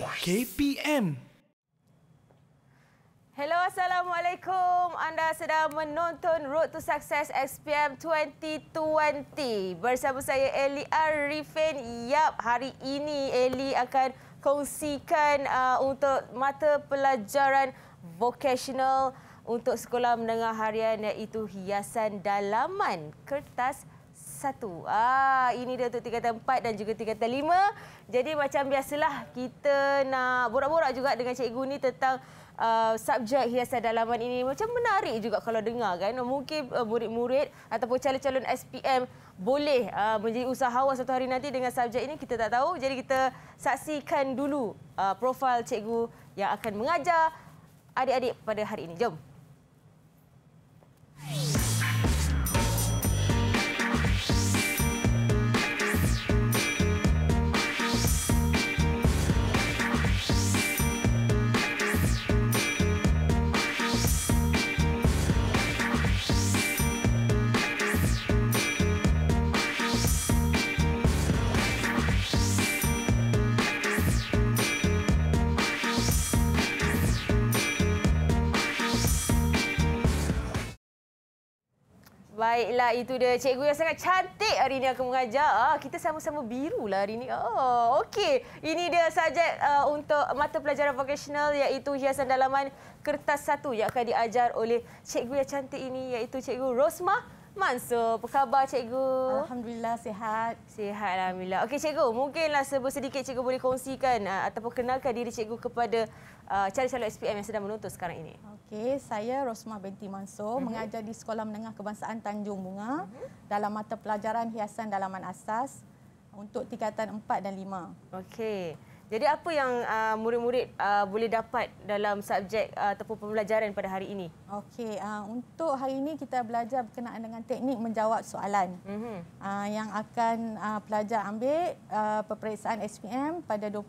KPM. Hello, Assalamualaikum. Anda sedang menonton Road to Success SPM 2020. Bersama saya, Eli Arifin. Yap, hari ini Eli akan kongsikan uh, untuk mata pelajaran vocational untuk sekolah menengah harian iaitu hiasan dalaman kertas satu. Ah, ini dia untuk tingkatan empat dan juga tingkatan lima. Jadi macam biasalah kita nak borak-borak juga dengan cikgu ni tentang uh, subjek hiasan dalaman ini. Macam menarik juga kalau dengar kan. Mungkin uh, murid-murid ataupun calon-calon SPM boleh uh, menjadi usahawan satu hari nanti dengan subjek ini. Kita tak tahu. Jadi kita saksikan dulu uh, profil cikgu yang akan mengajar adik-adik pada hari ini. Jom. Hey. Baiklah, itu dia cikgu yang sangat cantik hari ini aku mengajar. Ah, kita sama-sama biru lah hari ini. Oh, Okey, ini dia sahaja uh, untuk mata pelajaran vocational iaitu hiasan dalaman kertas satu yang akan diajar oleh cikgu yang cantik ini iaitu cikgu Rosmah Mansur. Apa khabar cikgu? Alhamdulillah, sihat. Sihat Alhamdulillah. Okey cikgu, mungkinlah sebut sedikit cikgu boleh kongsikan uh, ataupun kenalkan diri cikgu kepada uh, calon-calon SPM yang sedang menonton sekarang ini. Okey, saya Rosmah binti Mansur uh-huh. mengajar di Sekolah Menengah Kebangsaan Tanjung Bunga uh-huh. dalam mata pelajaran hiasan dalaman asas untuk tingkatan 4 dan 5. Okey. Jadi apa yang uh, murid-murid uh, boleh dapat dalam subjek uh, ataupun pembelajaran pada hari ini? Okey, uh, untuk hari ini kita belajar berkenaan dengan teknik menjawab soalan. Uh-huh. Uh, yang akan uh, pelajar ambil uh, peperiksaan SPM pada 22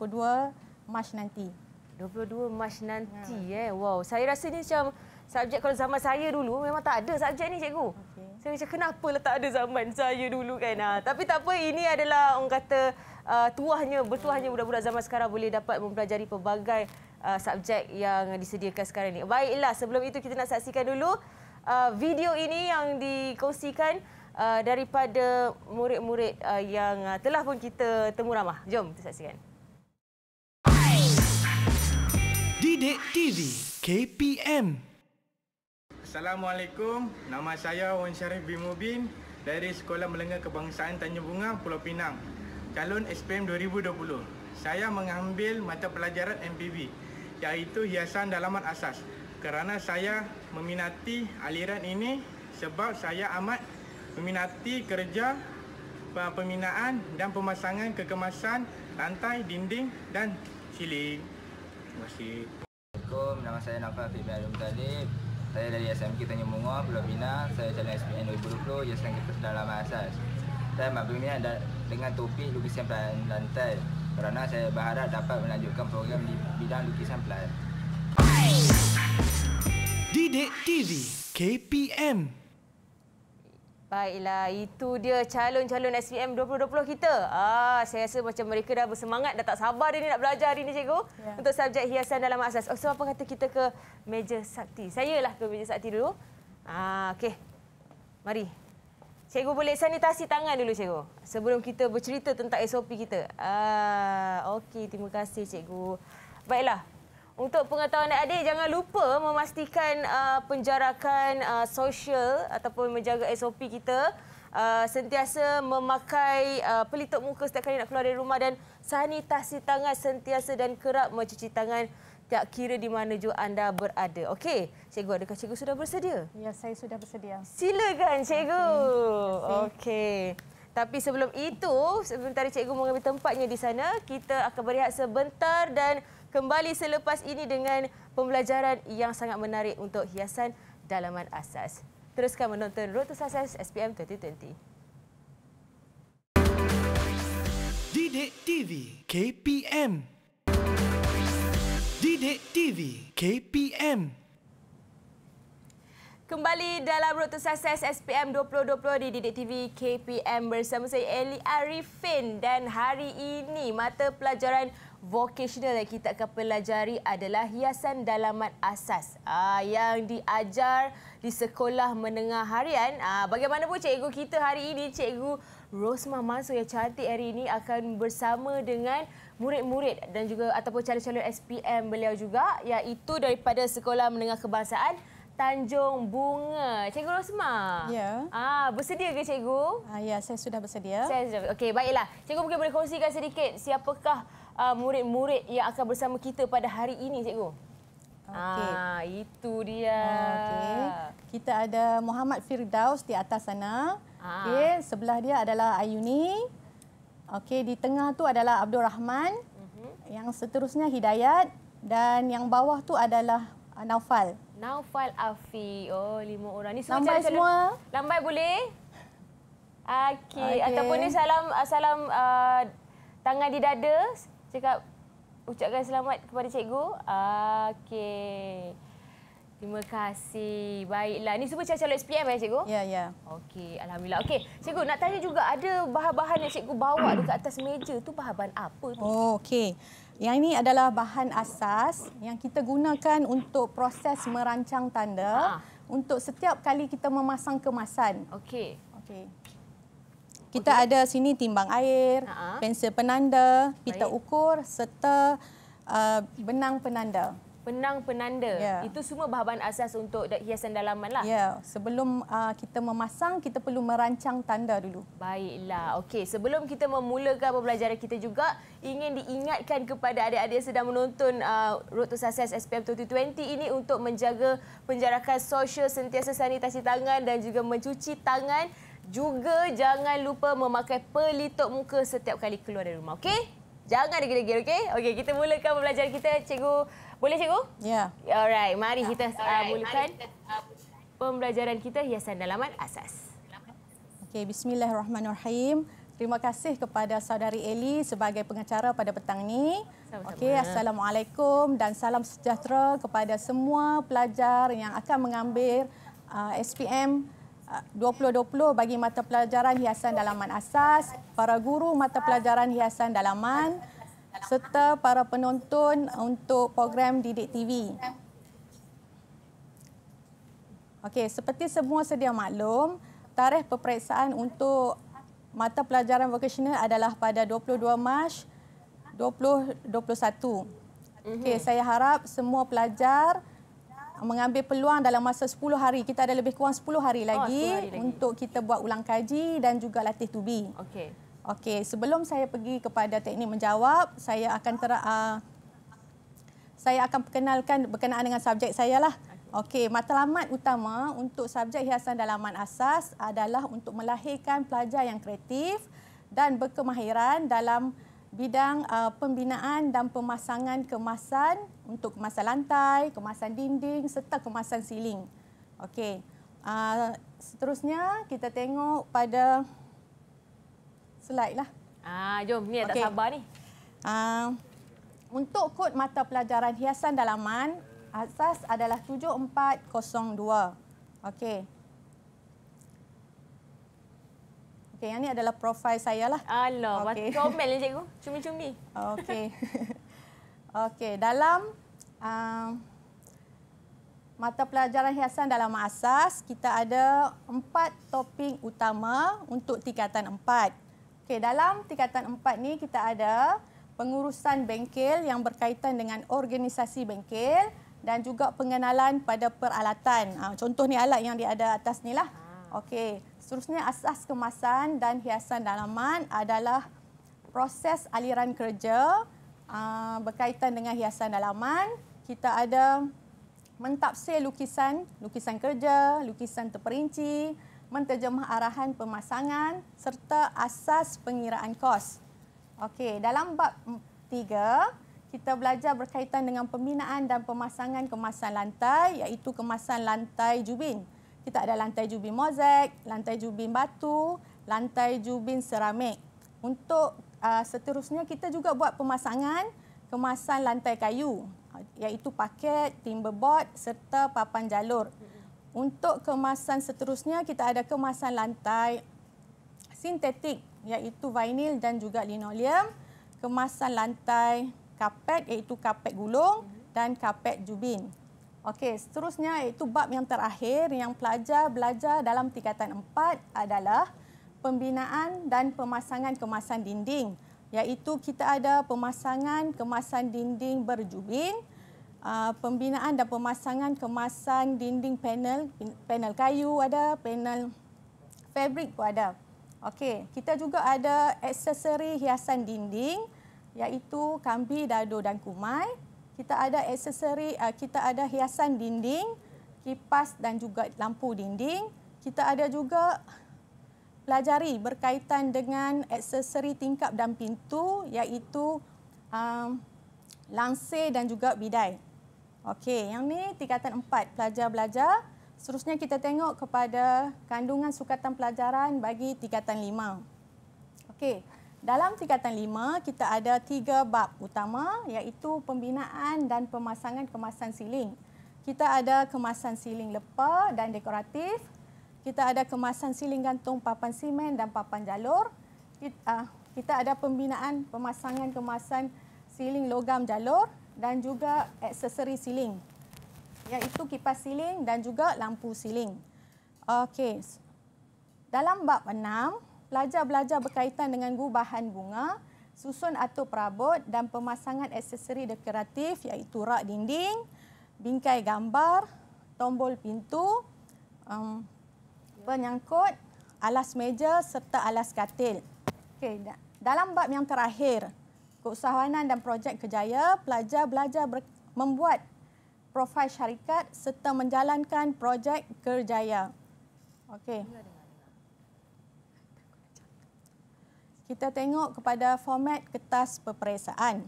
Mac nanti. 22 Mac nanti ya. eh. Wow, saya rasa ni macam subjek kalau zaman saya dulu memang tak ada subjek ni cikgu. Okay. Saya macam kenapa lah tak ada zaman saya dulu kan. Ha. Tapi tak apa ini adalah orang kata uh, tuahnya bertuahnya budak-budak zaman sekarang boleh dapat mempelajari pelbagai uh, subjek yang disediakan sekarang ni. Baiklah sebelum itu kita nak saksikan dulu uh, video ini yang dikongsikan uh, daripada murid-murid uh, yang uh, telah pun kita temu ramah. Jom kita saksikan. Sidik TV KPM Assalamualaikum Nama saya Wan Syarif Bimubin Dari Sekolah Melengah Kebangsaan Tanjung Bunga Pulau Pinang Calon SPM 2020 Saya mengambil mata pelajaran MPB Iaitu Hiasan Dalaman Asas Kerana saya meminati aliran ini Sebab saya amat meminati kerja pembinaan dan pemasangan kekemasan lantai, dinding dan siling. Assalamualaikum, nama saya Nafal Bin Alim Talib Saya dari SMK Tanya Mungor, Pulau Pinang Saya calon SPN 2020, jasa kita dalam asas Saya maklum ini dengan topik lukisan pelan lantai Kerana saya berharap dapat melanjutkan program di bidang lukisan pelan Didik TV KPM Baiklah, itu dia calon-calon SPM 2020 kita. Ah, saya rasa macam mereka dah bersemangat, dah tak sabar dia ni nak belajar hari ni cikgu. Ya. Untuk subjek hiasan dalam asas. Oh, so, apa kata kita ke meja sakti? Saya lah ke meja sakti dulu. Ah, Okey, mari. Cikgu boleh sanitasi tangan dulu, cikgu. Sebelum kita bercerita tentang SOP kita. Ah, Okey, terima kasih, cikgu. Baiklah, untuk pengetahuan adik-adik, jangan lupa memastikan uh, penjarakan uh, sosial ataupun menjaga SOP kita. Uh, sentiasa memakai uh, pelitup muka setiap kali nak keluar dari rumah dan sanitasi tangan sentiasa dan kerap mencuci tangan tak kira di mana juga anda berada. Okey, cikgu ke cikgu sudah bersedia? Ya, saya sudah bersedia. Silakan cikgu. Okey. Tapi sebelum itu, sebentar cikgu mengambil tempatnya di sana, kita akan berehat sebentar dan kembali selepas ini dengan pembelajaran yang sangat menarik untuk hiasan dalaman asas. Teruskan menonton Road to Success SPM 2020. Didik TV KPM Didik TV KPM Kembali dalam Road to Success SPM 2020 di Didik TV KPM bersama saya Eli Arifin dan hari ini mata pelajaran vocational yang kita akan pelajari adalah hiasan dalaman asas aa, ah, yang diajar di sekolah menengah harian. Aa, ah, bagaimana cikgu kita hari ini, cikgu Rosma Mansur yang cantik hari ini akan bersama dengan murid-murid dan juga ataupun calon-calon SPM beliau juga iaitu daripada Sekolah Menengah Kebangsaan Tanjung Bunga. Cikgu Rosma. Ya. Ah, bersedia ke cikgu? Ah, ya, saya sudah bersedia. Saya sudah. Okey, baiklah. Cikgu mungkin boleh kongsikan sedikit siapakah Uh, murid-murid yang akan bersama kita pada hari ini, cikgu? Okay. Ah, itu dia. Okay. Kita ada Muhammad Firdaus di atas sana. Ah. Okay. Sebelah dia adalah Ayuni. Okay. Di tengah tu adalah Abdul Rahman. Uh-huh. Yang seterusnya Hidayat. Dan yang bawah tu adalah uh, Naufal. Naufal Afi. Oh, lima orang. Ni semua lambai calon, semua. Calon, lambai boleh? Okey. Okay. Ataupun ni salam, salam uh, tangan di dada cakap ucapkan selamat kepada cikgu. Ah, okey. Terima kasih. Baiklah. Ini semua calon-calon SPM ya, cikgu? Ya, ya. Okey, alhamdulillah. Okey, cikgu nak tanya juga ada bahan-bahan yang cikgu bawa di atas meja tu bahan apa tu? Oh, okey. Yang ini adalah bahan asas yang kita gunakan untuk proses merancang tanda ha. untuk setiap kali kita memasang kemasan. Okey. Okey. Kita okay. ada sini timbang air, uh-huh. pensel penanda, pita Baik. ukur serta uh, benang penanda. Benang penanda. Yeah. Itu semua bahan asas untuk hiasan dalaman lah. Ya, yeah. sebelum uh, kita memasang kita perlu merancang tanda dulu. Baiklah. Okey, sebelum kita memulakan pembelajaran kita juga ingin diingatkan kepada adik-adik yang sedang menonton uh, Road to Success SPM 2020 ini untuk menjaga penjarakan sosial, sentiasa sanitasi tangan dan juga mencuci tangan juga jangan lupa memakai pelitup muka setiap kali keluar dari rumah, okey? Jangan degil-degil, okey? Okey, kita mulakan pembelajaran kita, cikgu. Boleh, cikgu? Ya. Yeah. Alright, mari ya, uh, kita uh, mulakan pembelajaran kita hiasan dalaman asas. Okey, bismillahirrahmanirrahim. Terima kasih kepada saudari Eli sebagai pengacara pada petang ini. Okey, assalamualaikum dan salam sejahtera kepada semua pelajar yang akan mengambil uh, SPM 2020 bagi mata pelajaran hiasan dalaman asas, para guru mata pelajaran hiasan dalaman serta para penonton untuk program Didik TV. Okey, seperti semua sedia maklum, tarikh peperiksaan untuk mata pelajaran vocational adalah pada 22 Mac 2021. Okey, mhm. saya harap semua pelajar mengambil peluang dalam masa 10 hari. Kita ada lebih kurang 10 hari oh, lagi, oh, 10 hari lagi. untuk kita buat ulang kaji dan juga latih tubi. Okey. Okey, sebelum saya pergi kepada teknik menjawab, saya akan ter, uh, saya akan perkenalkan berkenaan dengan subjek saya lah. Okey, matlamat utama untuk subjek hiasan dalaman asas adalah untuk melahirkan pelajar yang kreatif dan berkemahiran dalam bidang uh, pembinaan dan pemasangan kemasan untuk kemasan lantai, kemasan dinding serta kemasan siling. Okey. Uh, seterusnya kita tengok pada slide lah. Ah, jom ni okay. tak sabar ni. Uh, untuk kod mata pelajaran hiasan dalaman asas adalah 7402. Okey. Okey, yang ni adalah profil saya lah. Alah, okay. buat comel ni cikgu. Cumi-cumi. Okey. Okey, dalam uh, mata pelajaran hiasan dalam asas, kita ada empat topik utama untuk tingkatan empat. Okey, dalam tingkatan empat ni kita ada pengurusan bengkel yang berkaitan dengan organisasi bengkel dan juga pengenalan pada peralatan. Uh, contoh ni alat yang dia ada atas ni lah. Ah. Okey. Seterusnya asas kemasan dan hiasan dalaman adalah proses aliran kerja ah, berkaitan dengan hiasan dalaman. Kita ada mentafsir lukisan, lukisan kerja, lukisan terperinci, menterjemah arahan pemasangan serta asas pengiraan kos. Okey, dalam bab tiga kita belajar berkaitan dengan pembinaan dan pemasangan kemasan lantai iaitu kemasan lantai jubin. Kita ada lantai jubin mozek, lantai jubin batu, lantai jubin seramik. Untuk uh, seterusnya kita juga buat pemasangan kemasan lantai kayu iaitu paket, timber board serta papan jalur. Untuk kemasan seterusnya kita ada kemasan lantai sintetik iaitu vinyl dan juga linoleum, kemasan lantai karpet iaitu karpet gulung dan karpet jubin. Okey, seterusnya itu bab yang terakhir yang pelajar belajar dalam tingkatan 4 adalah pembinaan dan pemasangan kemasan dinding. Iaitu kita ada pemasangan kemasan dinding berjubin, uh, pembinaan dan pemasangan kemasan dinding panel, panel kayu ada, panel fabric pun ada. Okey, kita juga ada aksesori hiasan dinding iaitu kambi, dado dan kumai kita ada aksesori, uh, kita ada hiasan dinding, kipas dan juga lampu dinding. Kita ada juga pelajari berkaitan dengan aksesori tingkap dan pintu iaitu um, langsir dan juga bidai. Okey, yang ni tingkatan 4 pelajar-belajar. Seterusnya kita tengok kepada kandungan sukatan pelajaran bagi tingkatan 5. Okey. Dalam tingkatan lima kita ada tiga bab utama iaitu pembinaan dan pemasangan kemasan siling. Kita ada kemasan siling lepa dan dekoratif. Kita ada kemasan siling gantung papan simen dan papan jalur. Ah, kita ada pembinaan pemasangan kemasan siling logam jalur dan juga aksesori siling iaitu kipas siling dan juga lampu siling. Okey. Dalam bab pelajar-pelajar berkaitan dengan gubahan bunga, susun atur perabot dan pemasangan aksesori dekoratif iaitu rak dinding, bingkai gambar, tombol pintu, um, penyangkut, alas meja serta alas katil. Okey, dalam bab yang terakhir, keusahawanan dan projek kerjaya, pelajar belajar ber- membuat profil syarikat serta menjalankan projek kerjaya. Okey. kita tengok kepada format kertas peperiksaan.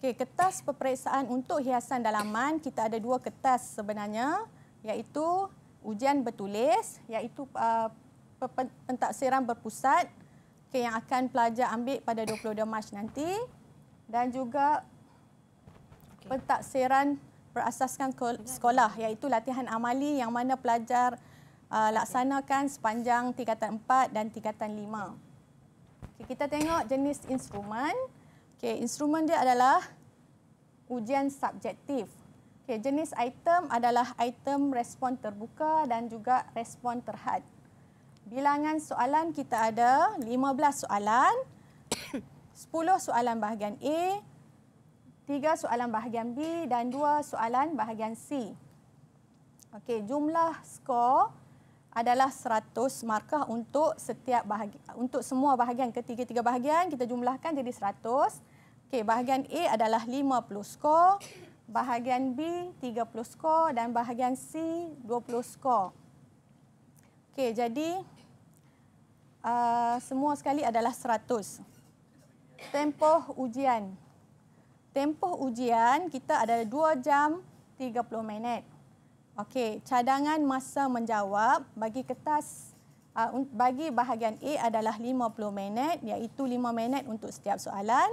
Okey, kertas peperiksaan untuk hiasan dalaman kita ada dua kertas sebenarnya iaitu ujian bertulis iaitu uh, pentaksiran berpusat okay, yang akan pelajar ambil pada 22 Mac nanti dan juga okay. pentaksiran berasaskan sekolah iaitu latihan amali yang mana pelajar uh, laksanakan sepanjang tingkatan 4 dan tingkatan 5. Okay. Okay, kita tengok jenis instrumen. Okay, instrumen dia adalah ujian subjektif. Okay, jenis item adalah item respon terbuka dan juga respon terhad. Bilangan soalan kita ada 15 soalan, 10 soalan bahagian A, 3 soalan bahagian B dan 2 soalan bahagian C. Okay, jumlah skor adalah 100 markah untuk setiap bahagian untuk semua bahagian ketiga-tiga bahagian kita jumlahkan jadi 100. Okey, bahagian A adalah 50 skor, bahagian B 30 skor dan bahagian C 20 skor. Okey, jadi uh, semua sekali adalah 100. Tempoh ujian. Tempoh ujian kita adalah 2 jam 30 minit. Okey, cadangan masa menjawab bagi kertas uh, bagi bahagian A adalah 50 minit iaitu 5 minit untuk setiap soalan.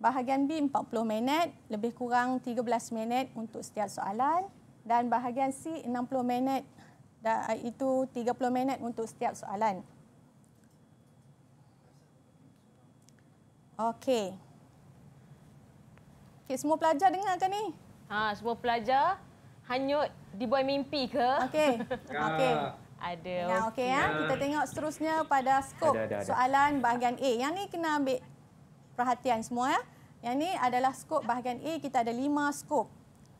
Bahagian B 40 minit, lebih kurang 13 minit untuk setiap soalan dan bahagian C 60 minit iaitu uh, 30 minit untuk setiap soalan. Okey. Okey, semua pelajar dengar ke ni? Ha, semua pelajar hanyut dibuat mimpi ke? Okey. Okey. Ada. Ya, okey ya. Kita tengok seterusnya pada skop ada, ada, ada. soalan bahagian A. Yang ni kena ambil perhatian semua ya. Yang ni adalah skop bahagian A. Kita ada lima skop.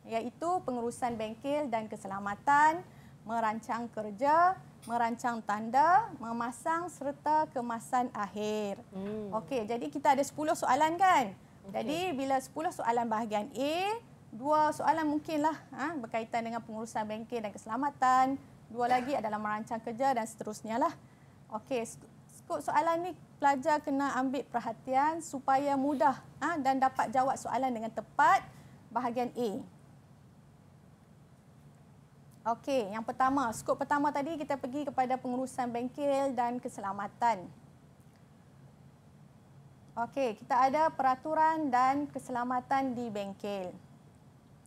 Iaitu pengurusan bengkel dan keselamatan, merancang kerja, merancang tanda, memasang serta kemasan akhir. Hmm. Okey, jadi kita ada 10 soalan kan? Okay. Jadi bila 10 soalan bahagian A, dua soalan mungkinlah ha, berkaitan dengan pengurusan bengkel dan keselamatan. Dua lagi adalah merancang kerja dan seterusnya lah. Okey, skop soalan ni pelajar kena ambil perhatian supaya mudah ha, dan dapat jawab soalan dengan tepat bahagian A. Okey, yang pertama, skop pertama tadi kita pergi kepada pengurusan bengkel dan keselamatan. Okey, kita ada peraturan dan keselamatan di bengkel.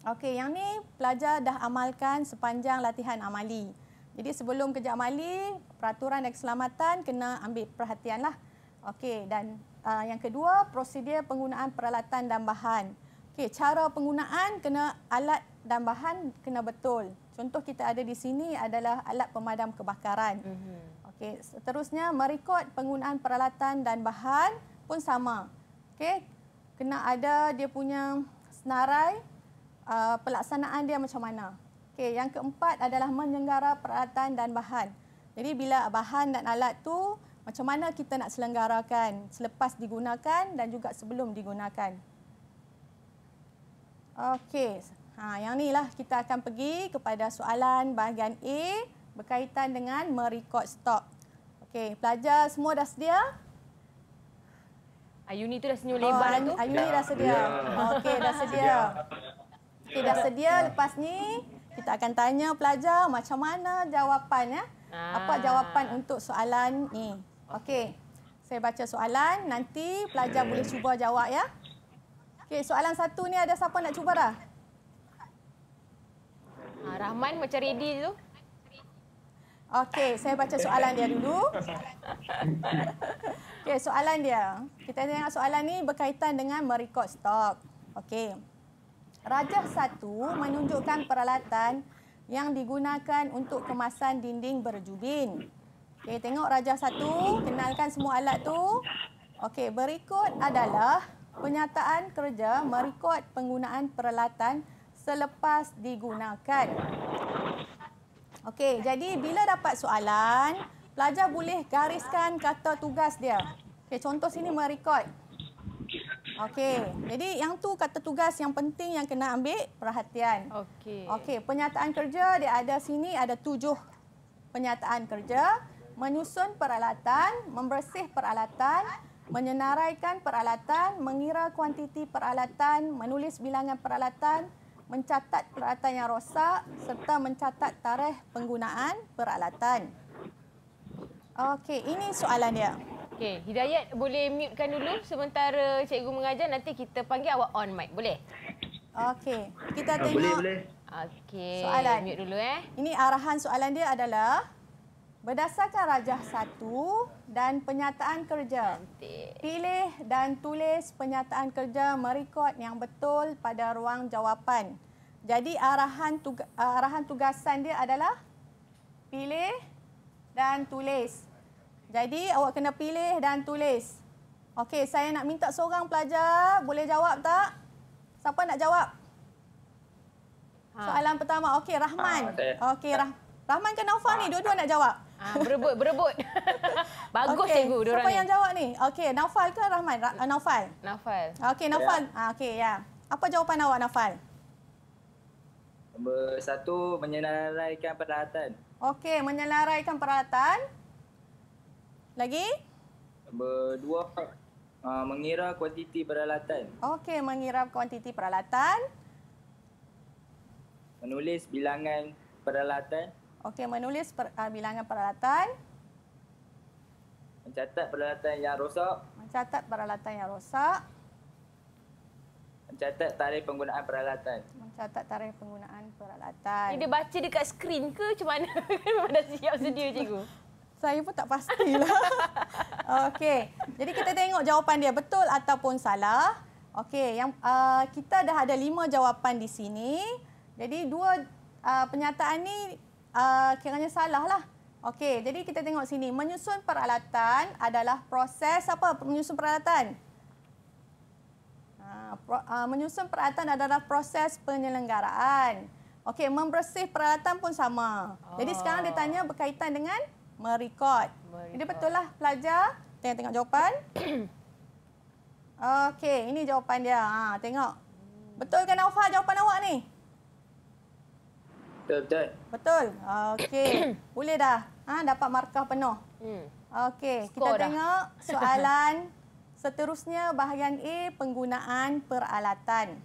Okey, yang ni pelajar dah amalkan sepanjang latihan amali. Jadi sebelum kerja amali, peraturan dan keselamatan kena ambil perhatianlah. Okey, dan uh, yang kedua, prosedur penggunaan peralatan dan bahan. Okey, cara penggunaan kena alat dan bahan kena betul. Contoh kita ada di sini adalah alat pemadam kebakaran. Mhm. Okey, seterusnya merekod penggunaan peralatan dan bahan pun sama. Okey, kena ada dia punya senarai uh, pelaksanaan dia macam mana. Okey, yang keempat adalah menyenggara peralatan dan bahan. Jadi bila bahan dan alat tu macam mana kita nak selenggarakan selepas digunakan dan juga sebelum digunakan. Okey. Ha, yang ni lah kita akan pergi kepada soalan bahagian A berkaitan dengan merekod stok. Okey, pelajar semua dah sedia? Ayuni tu dah senyum oh, lebar tu. Ayuni dah sedia. Ya. Okey, dah sedia. sedia. Okey dah ya. sedia lepas ni kita akan tanya pelajar macam mana jawapannya. ya. Apa ah. jawapan untuk soalan ni? Okey. Saya baca soalan nanti pelajar boleh cuba jawab ya. Okey, soalan satu ni ada siapa nak cuba dah? Ah, Rahman macam ready tu. Okey, saya baca soalan dia dulu. Okey, soalan dia. Kita tengok soalan ni berkaitan dengan merekod stok. Okey. Rajah satu menunjukkan peralatan yang digunakan untuk kemasan dinding berjubin. Okey, tengok rajah satu, kenalkan semua alat tu. Okey, berikut adalah penyataan kerja merekod penggunaan peralatan selepas digunakan. Okey, jadi bila dapat soalan, pelajar boleh gariskan kata tugas dia. Okey, contoh sini merekod. Okey. Jadi yang tu kata tugas yang penting yang kena ambil perhatian. Okey. Okey, penyataan kerja dia ada sini ada tujuh penyataan kerja, menyusun peralatan, membersih peralatan, menyenaraikan peralatan, mengira kuantiti peralatan, menulis bilangan peralatan, mencatat peralatan yang rosak serta mencatat tarikh penggunaan peralatan. Okey, ini soalan dia. Okey, Hidayat boleh mutekan dulu sementara cikgu mengajar nanti kita panggil awak on mic. Boleh? Okey. Kita ah, tengok. Boleh, boleh. Okey. Soalan. Mute dulu eh. Ini arahan soalan dia adalah Berdasarkan rajah satu dan penyataan kerja, pilih dan tulis penyataan kerja merekod yang betul pada ruang jawapan. Jadi arahan, tuga arahan tugasan dia adalah pilih dan tulis jadi awak kena pilih dan tulis. Okey, saya nak minta seorang pelajar boleh jawab tak? Siapa nak jawab? Ha. Soalan pertama. Okey, Rahman. Ha, Okey, Rah Rahman ke Naufal ha. ni dua-dua nak jawab. Ha, berebut, berebut. Bagus okay. cikgu dua orang. Siapa yang ni. jawab ni? Okey, Naufal ke Rahman? Ra uh, Naufal. Naufal. Okey, Naufal. Ya. Ha, okey, ya. Apa jawapan awak Naufal? Nombor satu, menyenaraikan peralatan. Okey, menyenaraikan peralatan. Lagi? Berdua, uh, mengira kuantiti peralatan. Okey, mengira kuantiti peralatan. Menulis bilangan peralatan. Okey, menulis per, uh, bilangan peralatan. Mencatat peralatan yang rosak. Mencatat peralatan yang rosak. Mencatat tarikh penggunaan peralatan. Mencatat tarikh penggunaan peralatan. Ini dia baca dekat skrin ke macam mana? Memang dah siap sedia cikgu. Saya pun tak pastilah. Okey. Jadi kita tengok jawapan dia betul ataupun salah. Okey, yang uh, kita dah ada lima jawapan di sini. Jadi dua uh, penyataan ni uh, kiranya salah lah. Okey, jadi kita tengok sini. Menyusun peralatan adalah proses apa? Menyusun peralatan. Ah, ah, menyusun peralatan adalah proses penyelenggaraan. Okey, membersih peralatan pun sama. Oh. Jadi sekarang dia tanya berkaitan dengan merekod. Ini betul lah pelajar. Tengok tengok jawapan. Okey, ini jawapan dia. Ha, tengok. Betul ke Alfa jawapan awak ni? Betul. Betul. Okey. Boleh dah. Ha, dapat markah penuh. Hmm. Okey, kita dah. tengok soalan seterusnya bahagian A penggunaan peralatan.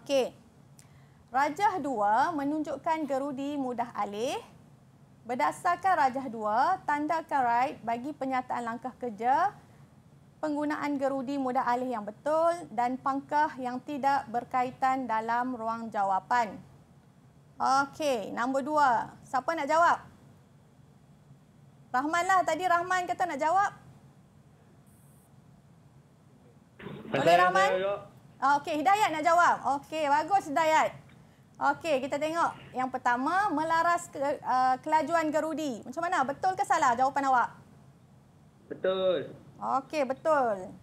Okey. Rajah dua menunjukkan gerudi mudah alih Berdasarkan rajah 2, tandakan right bagi penyataan langkah kerja, penggunaan gerudi mudah alih yang betul dan pangkah yang tidak berkaitan dalam ruang jawapan. Okey, nombor 2. Siapa nak jawab? Rahman lah. Tadi Rahman kata nak jawab. Okey, Rahman? Okey, Hidayat nak jawab. Okey, bagus Hidayat. Okey, kita tengok yang pertama melaras ke, uh, kelajuan gerudi. Macam mana? Betul ke salah jawapan awak? Betul. Okey, betul.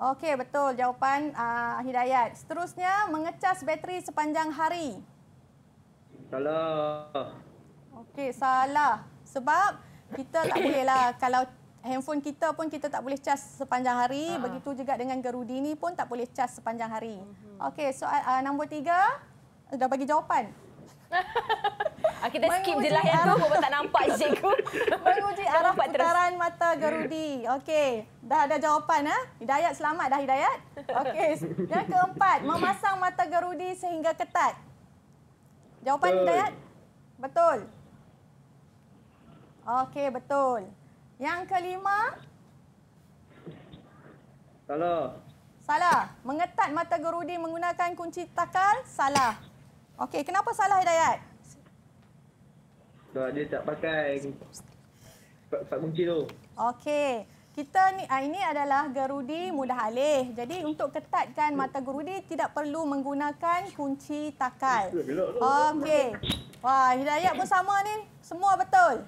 Okey, betul jawapan uh, Hidayat. Seterusnya mengecas bateri sepanjang hari. Salah. Okey, salah. Sebab kita tak bolehlah kalau handphone kita pun kita tak boleh cas sepanjang hari. Uh. Begitu juga dengan gerudi ni pun tak boleh cas sepanjang hari. Uh-huh. Okey, soal uh, ah, nombor tiga. Dah bagi jawapan. Ah, kita skip je lah yang arah, tu pun tak nampak cikgu. menguji arah putaran mata gerudi. Okey, dah ada jawapan. Eh? Hidayat, selamat dah Hidayat. Okey, yang keempat. Memasang mata gerudi sehingga ketat. Jawapan Hidayat? Betul. Okey, betul. Yang kelima. Salah. Salah. Mengetat mata gerudi menggunakan kunci takal. Salah. Okey, kenapa salah Hidayat? Sebab dia tak pakai sebab kunci tu. Okey. Kita ni ah, ini adalah gerudi mudah alih. Jadi untuk ketatkan mata gerudi tidak perlu menggunakan kunci takal. Okey. Wah, Hidayat pun sama ni semua betul.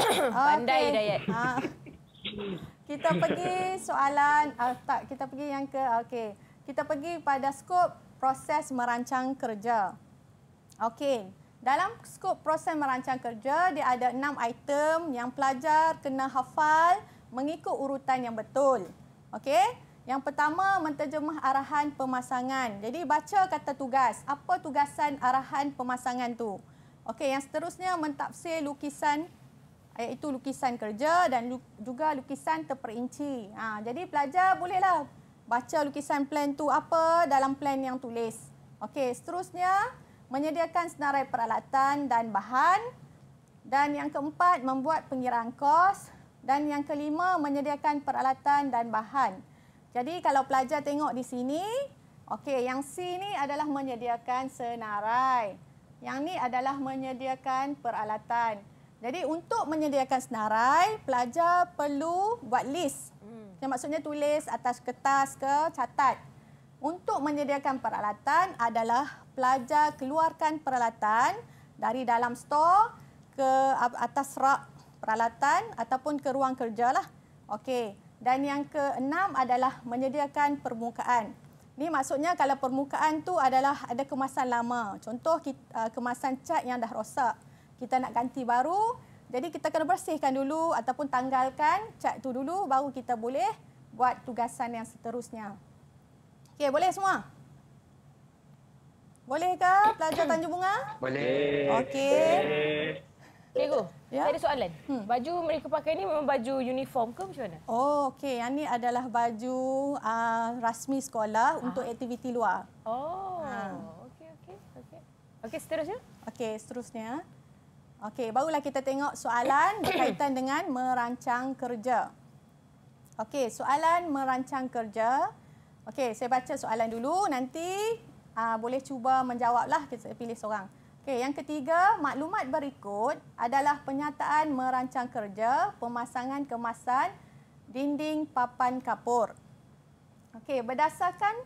Pandai oh, okay. Dayat. Ha. Ah. Kita pergi soalan uh, tak kita pergi yang ke okey. Kita pergi pada skop proses merancang kerja. Okey. Dalam skop proses merancang kerja dia ada enam item yang pelajar kena hafal mengikut urutan yang betul. Okey. Yang pertama menterjemah arahan pemasangan. Jadi baca kata tugas. Apa tugasan arahan pemasangan tu? Okey, yang seterusnya mentafsir lukisan iaitu lukisan kerja dan juga lukisan terperinci. Ha, jadi pelajar bolehlah baca lukisan plan tu apa dalam plan yang tulis. Okey, seterusnya menyediakan senarai peralatan dan bahan dan yang keempat membuat pengiraan kos dan yang kelima menyediakan peralatan dan bahan. Jadi kalau pelajar tengok di sini, okey, yang C ni adalah menyediakan senarai. Yang ni adalah menyediakan peralatan. Jadi untuk menyediakan senarai, pelajar perlu buat list. Hmm. Yang maksudnya tulis atas kertas ke catat. Untuk menyediakan peralatan adalah pelajar keluarkan peralatan dari dalam stor ke atas rak peralatan ataupun ke ruang kerja lah. Okey. Dan yang keenam adalah menyediakan permukaan. Ini maksudnya kalau permukaan tu adalah ada kemasan lama. Contoh kemasan cat yang dah rosak kita nak ganti baru. Jadi kita kena bersihkan dulu ataupun tanggalkan cat tu dulu baru kita boleh buat tugasan yang seterusnya. Okey, boleh semua? Boleh ke pelajar Tanjung Bunga? Boleh. Okey. Cikgu, ya? saya ada soalan. Hmm. Baju mereka pakai ni memang baju uniform ke macam mana? Oh, okey. Yang ni adalah baju uh, rasmi sekolah ha. untuk aktiviti luar. Oh. Ha. Okey, okey. Okey. Okey, seterusnya? Okey, seterusnya. Okey, barulah kita tengok soalan berkaitan dengan merancang kerja. Okey, soalan merancang kerja. Okey, saya baca soalan dulu. Nanti aa, ah, boleh cuba menjawablah. Kita pilih seorang. Okey, yang ketiga, maklumat berikut adalah penyataan merancang kerja pemasangan kemasan dinding papan kapur. Okey, berdasarkan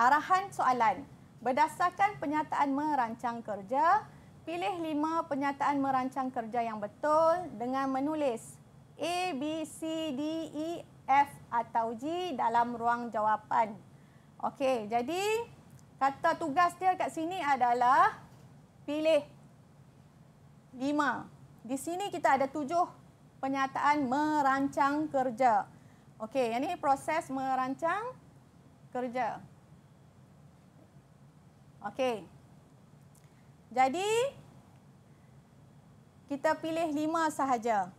arahan soalan, berdasarkan penyataan merancang kerja, Pilih lima penyataan merancang kerja yang betul dengan menulis A, B, C, D, E, F atau G dalam ruang jawapan. Okey, jadi kata tugas dia kat sini adalah pilih lima. Di sini kita ada tujuh penyataan merancang kerja. Okey, ini proses merancang kerja. Okey. Jadi kita pilih lima sahaja.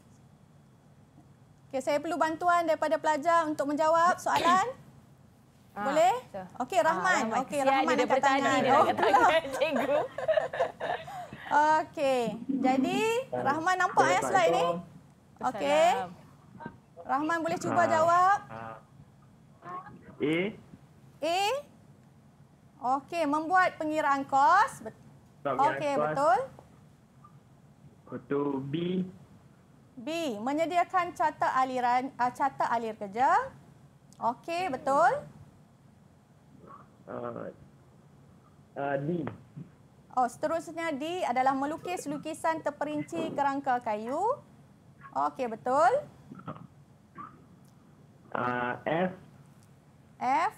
Okay, saya perlu bantuan daripada pelajar untuk menjawab soalan. Ah, boleh? Okey, ah, Rahman. Okey, Rahman akan tanya. Oh, itulah. Okey, jadi Rahman nampak ya slide ini? Okey. Rahman boleh cuba jawab. A. A. Okey, membuat pengiraan kos. Betul. Okey okay, betul. Betul. B. B. Menyediakan carta aliran, uh, carta alir kerja. Okey, betul. Uh, uh, D. Oh, seterusnya D adalah melukis lukisan terperinci kerangka kayu. Okey, betul. Uh, F. F.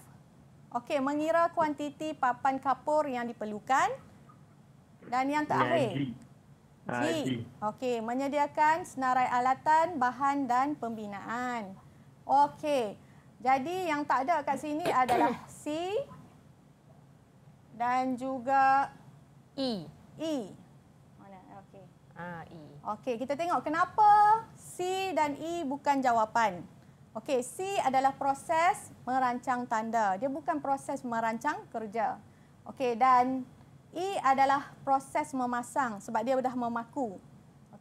Okey, mengira kuantiti papan kapur yang diperlukan. Dan yang terakhir? Ah, G. G. Okey, menyediakan senarai alatan, bahan dan pembinaan. Okey. Jadi yang tak ada kat sini adalah C dan juga E. E. Mana? Okey. Ah, E. Okey, kita tengok kenapa C dan E bukan jawapan. Okey, C adalah proses merancang tanda. Dia bukan proses merancang kerja. Okey, dan E adalah proses memasang sebab dia sudah memaku.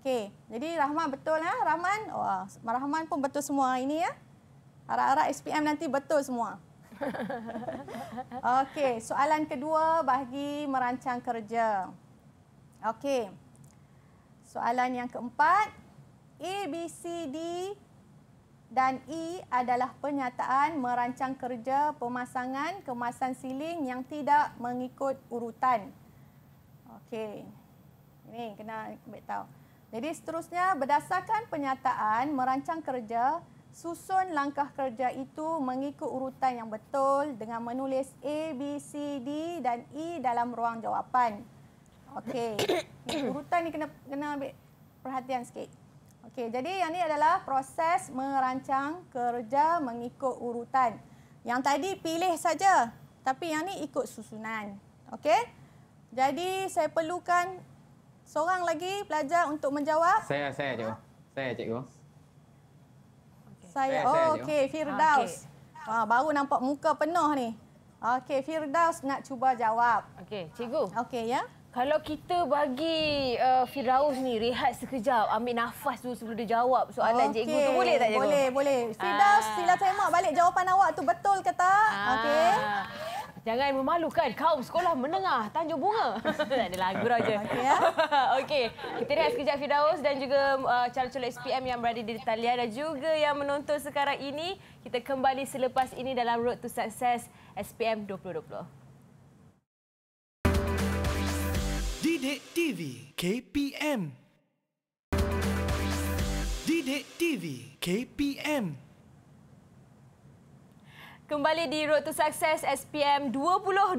Okey. Jadi Rahman betul ya? Rahman. Wah, oh, Rahman pun betul semua ini ya. Ara-ara SPM nanti betul semua. Okey, soalan kedua bagi merancang kerja. Okey. Soalan yang keempat, A B C D dan E adalah penyataan merancang kerja pemasangan kemasan siling yang tidak mengikut urutan. Okey. Ini kena ambil tahu. Jadi seterusnya berdasarkan penyataan merancang kerja, susun langkah kerja itu mengikut urutan yang betul dengan menulis A, B, C, D dan E dalam ruang jawapan. Okey. urutan ni kena kena ambil perhatian sikit. Okey, jadi yang ni adalah proses merancang kerja mengikut urutan. Yang tadi pilih saja, tapi yang ni ikut susunan. Okey? Jadi saya perlukan seorang lagi pelajar untuk menjawab. Saya saya cikgu. Saya cikgu. Saya. saya oh, okey Firdaus. Okay. Ha, ah, baru nampak muka penuh ni. Okey Firdaus nak cuba jawab. Okey cikgu. Okey ya. Kalau kita bagi uh, Firdaus ni rehat sekejap, ambil nafas dulu sebelum dia jawab soalan okay. cikgu tu boleh tak cikgu? Boleh, boleh. Firdaus, ah. sila tembak balik jawapan awak tu betul ke tak? Ah. Okey jangan memalukan kaum sekolah menengah Tanjung Bunga. tak ada lagu raja. Ya. Okey, kita lihat sekejap Fidaus dan juga uh, calon-calon SPM yang berada di talian dan juga yang menonton sekarang ini. Kita kembali selepas ini dalam Road to Success SPM 2020. Didik TV KPM Didik TV KPM Kembali di Road to Success SPM 2020.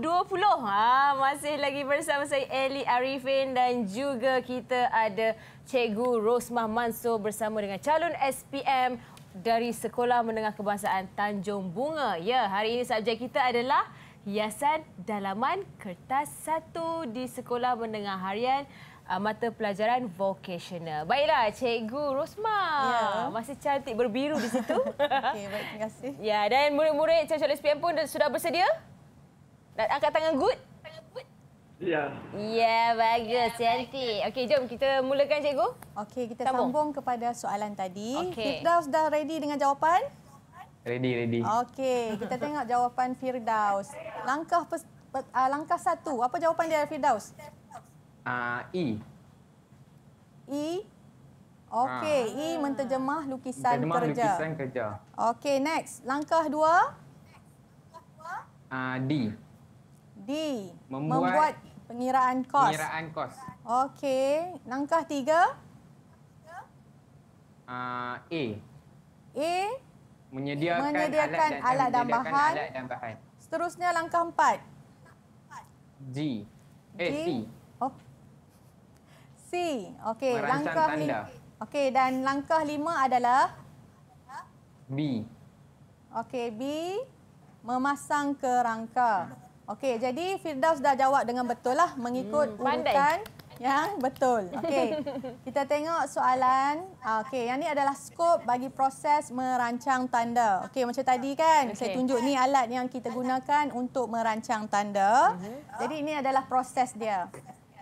Ha, masih lagi bersama saya Eli Arifin dan juga kita ada Cikgu Rosmah Mansur bersama dengan calon SPM dari Sekolah Menengah Kebangsaan Tanjung Bunga. Ya, hari ini subjek kita adalah hiasan dalaman kertas satu di Sekolah Menengah Harian uh, mata pelajaran vocational. Baiklah, Cikgu Rosma. Ya. Masih cantik berbiru di situ. Okey, baik. Terima kasih. Ya, dan murid-murid Cikgu SPM pun sudah bersedia? Nak angkat tangan good? Ya. Ya, bagus. Ya, cantik. Okey, jom kita mulakan, Cikgu. Okey, kita sambung. sambung kepada soalan tadi. Okay. Firdaus dah ready dengan jawapan? Ready, ready. Okey, kita tengok jawapan Firdaus. Langkah, per, uh, ah, langkah satu. Apa jawapan dia, Firdaus? Firdaus uh, I. E. Okey, ha. E menterjemah lukisan menterjemah kerja. Menterjemah lukisan kerja. Okey, next. Langkah dua. Uh, D. D. Membuat, membuat pengiraan kos. Pengiraan kos. Okey, langkah tiga. Uh, E. A. Menyediakan, menyediakan alat, alat, dan dan alat dan bahan. Seterusnya langkah empat. G. Eh, G. C. Okey, langkah ni, Okey, dan langkah lima adalah B. Okey, B memasang kerangka. Okey, jadi Firdaus dah jawab dengan betul lah mengikut hmm. urutan yang betul. Okey. Kita tengok soalan. Okey, yang ni adalah skop bagi proses merancang tanda. Okey, macam tadi kan okay. saya tunjuk ni alat yang kita gunakan untuk merancang tanda. Uh mhm. -huh. Jadi ini adalah proses dia.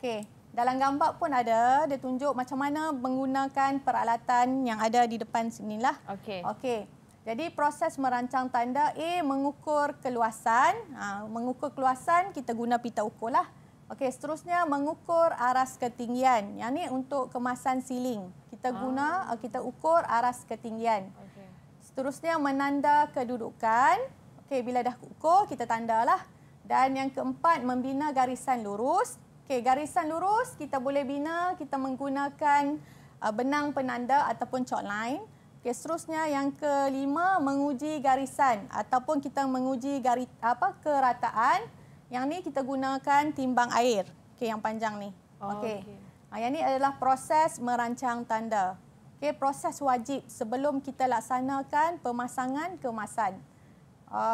Okey, dalam gambar pun ada, dia tunjuk macam mana menggunakan peralatan yang ada di depan sini lah. Okey. Okey. Jadi proses merancang tanda A mengukur keluasan, ha, mengukur keluasan kita guna pita ukur lah. Okey, seterusnya mengukur aras ketinggian. Yang ni untuk kemasan siling. Kita guna ah. eh, kita ukur aras ketinggian. Okey. Seterusnya menanda kedudukan. Okey, bila dah ukur kita tandalah. Dan yang keempat membina garisan lurus. Okey, garisan lurus kita boleh bina kita menggunakan uh, benang penanda ataupun chalk line. Okey, seterusnya yang kelima menguji garisan ataupun kita menguji garis apa kerataan. Yang ni kita gunakan timbang air. Okey, yang panjang ni. Oh, okey. Oh, ah, okay. Yang ni adalah proses merancang tanda. Okay proses wajib sebelum kita laksanakan pemasangan kemasan.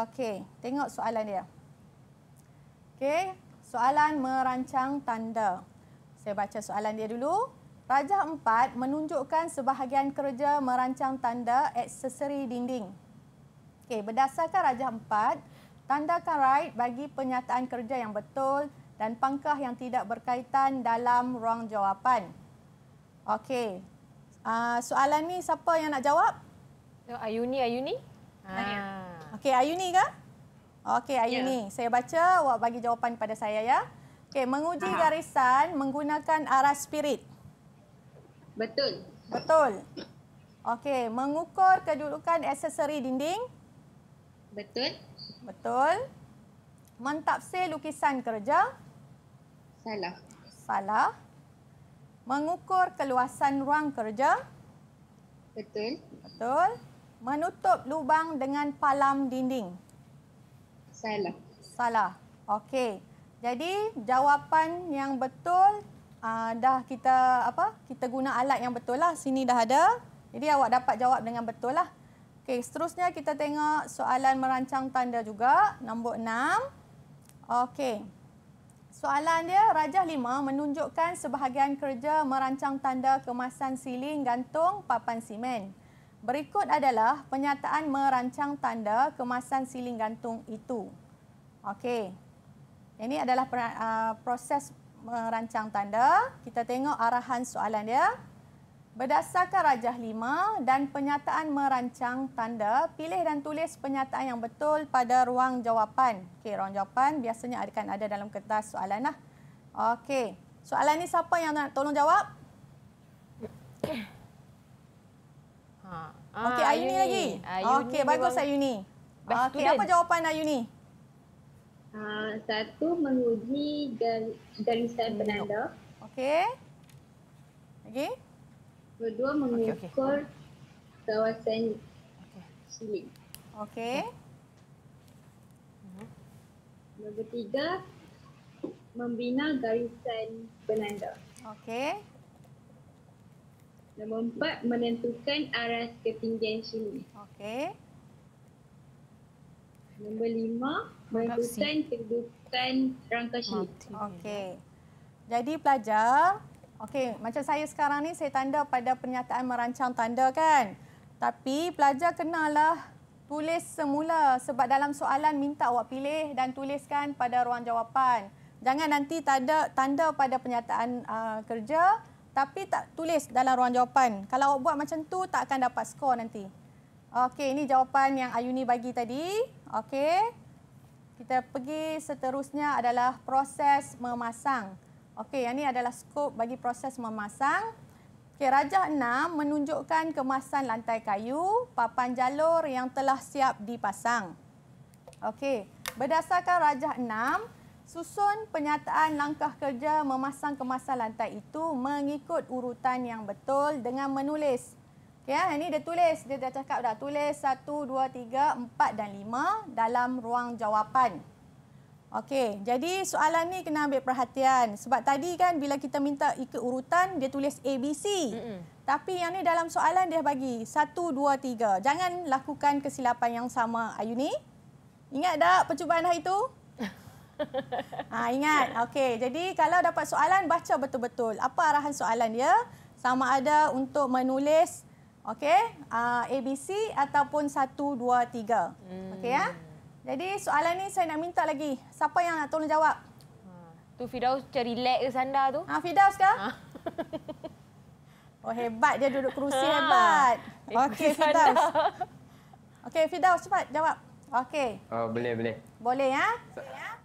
Okay tengok soalan dia. Okay. Soalan merancang tanda. Saya baca soalan dia dulu. Rajah empat menunjukkan sebahagian kerja merancang tanda aksesori dinding. Okey, berdasarkan rajah empat, tandakan right bagi penyataan kerja yang betul dan pangkah yang tidak berkaitan dalam ruang jawapan. Okey. Uh, soalan ni siapa yang nak jawab? Ayuni, Ayuni. Ah. Okey, Ayuni ke? Okey, Ayu yeah. ni. Ya. Saya baca, awak bagi jawapan kepada saya ya. Okey, menguji Aha. garisan menggunakan arah spirit. Betul. Betul. Okey, mengukur kedudukan aksesori dinding. Betul. Betul. Mentafsir lukisan kerja. Salah. Salah. Mengukur keluasan ruang kerja. Betul. Betul. Menutup lubang dengan palam dinding. Salah. Salah. Okey. Jadi jawapan yang betul uh, dah kita apa? Kita guna alat yang betul lah. Sini dah ada. Jadi awak dapat jawab dengan betul lah. Okey, seterusnya kita tengok soalan merancang tanda juga. Nombor enam. Okey. Soalan dia, Rajah 5 menunjukkan sebahagian kerja merancang tanda kemasan siling gantung papan simen. Berikut adalah penyataan merancang tanda kemasan siling gantung itu. Okey. Ini adalah ah, proses merancang tanda. Kita tengok arahan soalan dia. Berdasarkan rajah Lima dan penyataan merancang tanda, pilih dan tulis penyataan yang betul pada ruang jawapan. Okey, ruang jawapan biasanya akan ada dalam kertas soalan lah. Okey. Soalan ni siapa yang nak tolong jawab? Okey. Ha. Okey, Ayu ni lagi. Ayu okay, bagus Ayuni. ni. Okey, apa jawapan Ayuni? ni? Ah, satu menguji garisan hmm, penanda. Okey. Lagi? Okay. Kedua mengukur okay, okay. kawasan okay. siling. Okey. Okay. Nombor ketiga membina garisan penanda. Okey. Nombor empat, menentukan aras ketinggian sini. Okey. Nombor lima, menentukan kedudukan rangka sini. Okey. Jadi pelajar, okey, macam saya sekarang ni saya tanda pada pernyataan merancang tanda kan? Tapi pelajar kenalah tulis semula sebab dalam soalan minta awak pilih dan tuliskan pada ruang jawapan. Jangan nanti tanda tanda pada pernyataan uh, kerja, tapi tak tulis dalam ruang jawapan. Kalau awak buat macam tu tak akan dapat skor nanti. Okey, ini jawapan yang Ayuni bagi tadi. Okey. Kita pergi seterusnya adalah proses memasang. Okey, yang ini adalah skop bagi proses memasang. Okey, Raja 6 menunjukkan kemasan lantai kayu, papan jalur yang telah siap dipasang. Okey, berdasarkan Rajah 6 Susun penyataan langkah kerja memasang kemasan lantai itu mengikut urutan yang betul dengan menulis. Okay, ah, ini dia tulis. Dia dah cakap dah. Tulis 1, 2, 3, 4 dan 5 dalam ruang jawapan. Okey, jadi soalan ni kena ambil perhatian. Sebab tadi kan bila kita minta ikut urutan, dia tulis ABC. Mm -mm. Tapi yang ni dalam soalan dia bagi 1, 2, 3. Jangan lakukan kesilapan yang sama, Ayuni. Ingat tak percubaan hari itu? ha, ingat. Okey, jadi kalau dapat soalan baca betul-betul. Apa arahan soalan dia? Sama ada untuk menulis okey, uh, ah, ABC ataupun 1 2 3. Hmm. Okey ya. Jadi soalan ni saya nak minta lagi. Siapa yang nak tolong jawab? Ha, tu Fidaus cari relax ke sanda tu? Ha, Fidaus ke? Ha. Oh hebat dia duduk kerusi ha. hebat. Eh, okey Fidaus. Okey Fidaus cepat jawab. Okey. Oh boleh boleh. Boleh, ya?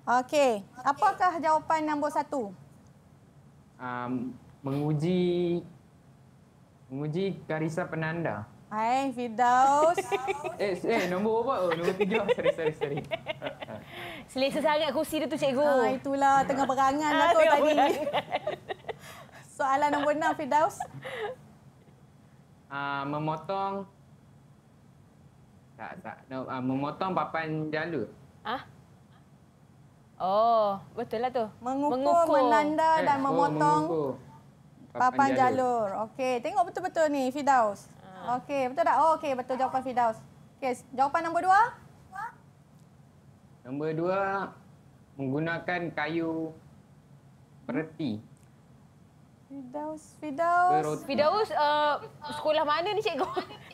Okey, apakah okay. jawapan nombor satu? Um, menguji menguji Karisa Penanda. Hai Fidaus. eh, eh nombor apa? Oh, nombor tiga. Sorry, sorry, sorry. Selesa sangat kursi dia tu cikgu. Ha, itulah tengah berangan ha, lah aku tadi. Soalan nombor enam Fidaus. Uh, ah, memotong tak tak no, uh, memotong papan jalur. Ah, Oh, betul lah tu. Mengukur, mengukur. menanda eh, dan oh, memotong papan, papan jalur. jalur. Okey, tengok betul-betul ni Fidaus. Ah. Okey, betul tak? Oh, Okey, betul jawapan Fidaus. Okey, jawapan nombor dua? Nombor dua, menggunakan kayu bereti. Fidaus, Fidaus. Bereti. Fidaus, uh, sekolah mana ni cikgu?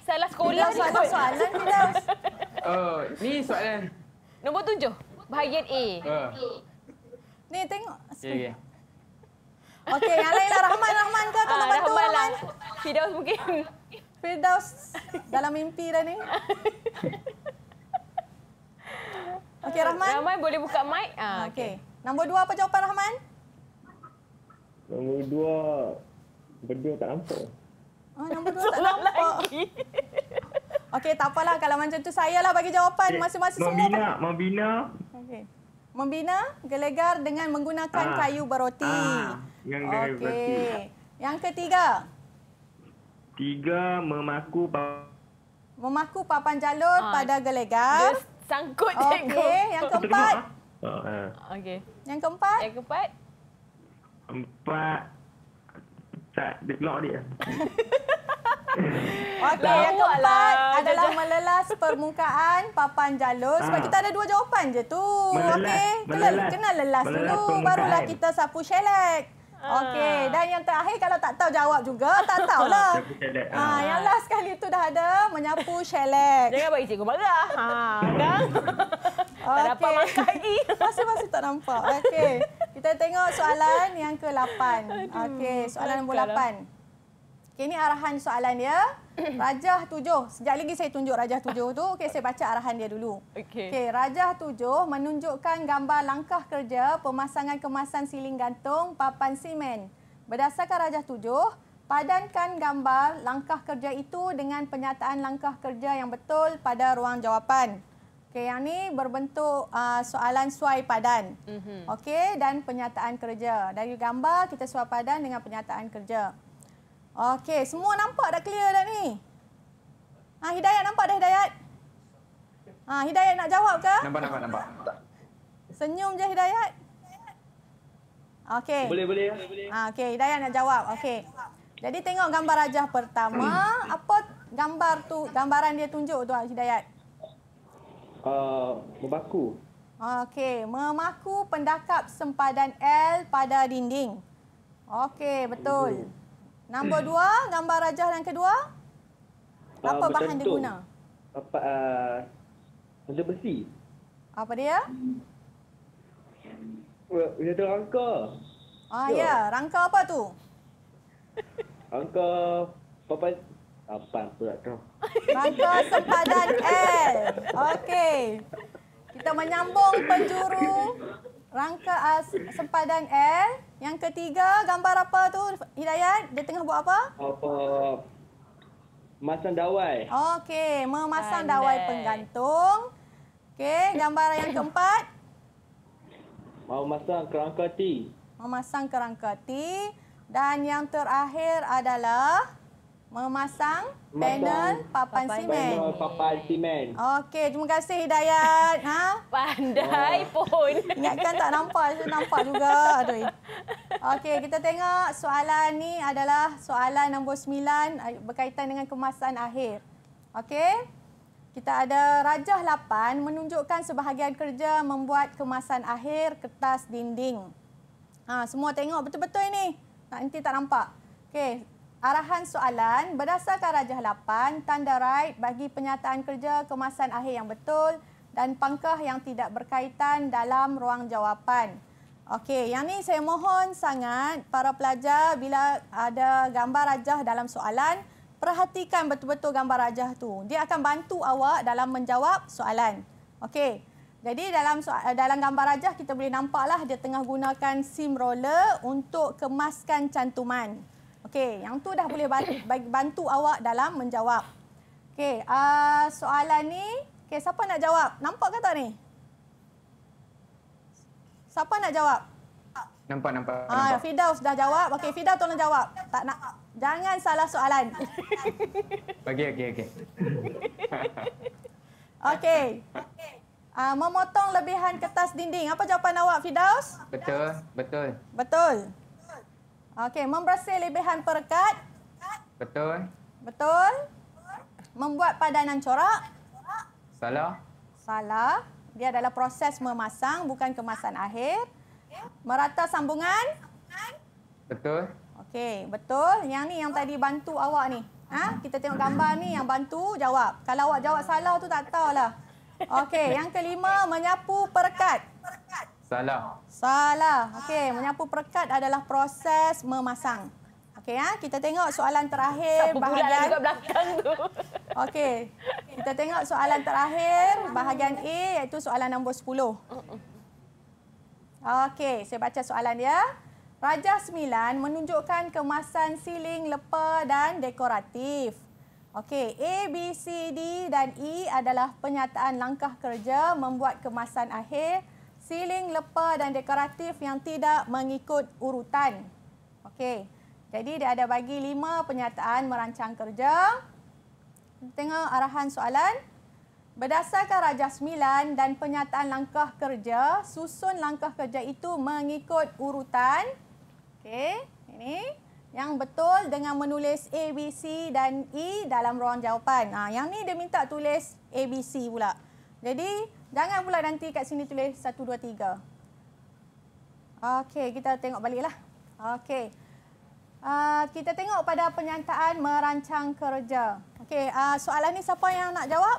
Salah sekolah Fidaus, ni. Fidaus, soalan Fidaus. Oh, ni soalan. Nombor tujuh? Bahagian A. Ah. Ni tengok. Okey. Ya, okay. Ya. Okey, yang lain lah. Rahman, Rahman ke tolong bantu ah, Lah. Firdaus mungkin. Firdaus dalam mimpi dah ni. Okey, Rahman. Rahman boleh buka mic. Ah, Okey. Okay. Nombor dua apa jawapan Rahman? Nombor dua, berdua tak nampak. Ah, nombor dua tak nampak. Lagi. Okey, tak apalah kalau macam tu saya lah bagi jawapan masing-masing okay. semua. Mambina, Mambina, Okey. Membina gelegar dengan menggunakan ah. kayu baroti. Ah. Yang dari okay. baroti. Yang ketiga. Tiga memaku papan. memaku papan jalur ah. pada gelegar. Dia sangkut cikgu. Okey, yang keempat. Ah. Okey. Yang keempat? Yang keempat? Empat. Tak, dia keluar dia. Okey, yang keempat lah, adalah melelas permukaan papan jalur. Sebab ah. kita ada dua jawapan je tu. Okey, kena, kena lelas dulu. Barulah kita sapu shellac. Ah. Okey, dan yang terakhir kalau tak tahu jawab juga, tak tahulah. Ha, yang last kali itu dah ada menyapu shellac. Jangan bagi cikgu marah. Ha, kan? Okay. Tak dapat makan lagi. Masih-masih tak nampak. Okey, kita tengok soalan yang ke-8. Okey, soalan nombor 8. Okey, ini arahan soalan dia. Rajah tujuh. Sejak lagi saya tunjuk rajah tujuh tu. Okey, saya baca arahan dia dulu. Okey. Okay. rajah tujuh menunjukkan gambar langkah kerja pemasangan kemasan siling gantung papan simen. Berdasarkan rajah tujuh, padankan gambar langkah kerja itu dengan penyataan langkah kerja yang betul pada ruang jawapan. Okey, yang ni berbentuk uh, soalan suai padan. Mm -hmm. Okey, dan penyataan kerja. Dari gambar, kita suai padan dengan penyataan kerja. Okey, semua nampak dah clear dah ni? Ha, Hidayat nampak dah Hidayat? Ha, Hidayat nak jawab ke? Nampak, nampak, nampak. Senyum je Hidayat. Okey. Boleh, boleh. Ha, Okey, Hidayat nak jawab. Okey. Jadi tengok gambar rajah pertama. Hmm. Apa gambar tu, gambaran dia tunjuk tu Hidayat? Uh, membaku. Okey, memaku pendakap sempadan L pada dinding. Okey, betul. Boleh. Nombor hmm. dua, gambar rajah yang kedua. Ah, apa uh, bahan dia guna? Apa, uh, benda besi. Apa dia? Uh, dia ada rangka. Ah, ya. ya. Rangka apa tu? Rangka apa? Papan pula kau. Rangka sempadan L. Okey. Kita menyambung penjuru rangka ah, sempadan L. Yang ketiga, gambar apa tu Hidayat? Dia tengah buat apa? Apa? Masang dawai. Okey, memasang Andai. dawai penggantung. Okey, gambar yang keempat. Mau masang kerangka T. Memasang kerangka T. Dan yang terakhir adalah... Memasang, panel papan, papan simen. papan simen. Okey, terima kasih Hidayat. Ha? Pandai oh. pun. Ingatkan tak nampak, saya nampak juga. Aduh. Okey, kita tengok soalan ni adalah soalan nombor 9 berkaitan dengan kemasan akhir. Okey. Kita ada rajah 8 menunjukkan sebahagian kerja membuat kemasan akhir kertas dinding. Ha, semua tengok betul-betul ini. Nanti tak nampak. Okey, arahan soalan berdasarkan rajah 8 tanda right bagi penyataan kerja kemasan akhir yang betul dan pangkah yang tidak berkaitan dalam ruang jawapan. Okey, yang ni saya mohon sangat para pelajar bila ada gambar rajah dalam soalan, perhatikan betul-betul gambar rajah tu. Dia akan bantu awak dalam menjawab soalan. Okey. Jadi dalam dalam gambar rajah kita boleh nampaklah dia tengah gunakan sim roller untuk kemaskan cantuman. Okey, yang tu dah boleh bantu, bantu awak dalam menjawab. Okey, uh, soalan ni, okey siapa nak jawab? Nampak ke tak ni? Siapa nak jawab? Nampak, nampak. Ah, nampak. Fidaus dah jawab. Okey, Fida tolong jawab. Tak nak jangan salah soalan. Okey, okey, okey. Okey. Ah, memotong lebihan kertas dinding. Apa jawapan awak, Fidaus? Betul, betul. Betul. Okey, membersih lebihan perekat. Betul. Betul. Membuat padanan corak. Salah. Salah. Dia adalah proses memasang bukan kemasan akhir. Merata sambungan. Betul. Okey, betul. Yang ni yang tadi bantu awak ni. Ha? Kita tengok gambar ni yang bantu jawab. Kalau awak jawab salah tu tak tahulah. Okey, yang kelima menyapu perekat. Perekat. Salah. Salah. Okey, menyapu perekat adalah proses memasang. Okey ya, kita tengok soalan terakhir Siapa bahagian budak dekat belakang tu. Okey. Kita tengok soalan terakhir bahagian A iaitu soalan nombor 10. Okey, saya baca soalan dia. Rajah Sembilan menunjukkan kemasan siling lepa dan dekoratif. Okey, A, B, C, D dan E adalah penyataan langkah kerja membuat kemasan akhir siling lepa dan dekoratif yang tidak mengikut urutan. Okey. Jadi dia ada bagi lima penyataan merancang kerja. Tengok arahan soalan. Berdasarkan Raja Sembilan dan penyataan langkah kerja, susun langkah kerja itu mengikut urutan. Okey, ini yang betul dengan menulis A, B, C dan E dalam ruang jawapan. Ha, yang ni dia minta tulis A, B, C pula. Jadi, Jangan pula nanti kat sini tulis 1, 2, 3. Okey, kita tengok baliklah. Okey. Uh, kita tengok pada penyataan merancang kerja. Okey, uh, soalan ni siapa yang nak jawab?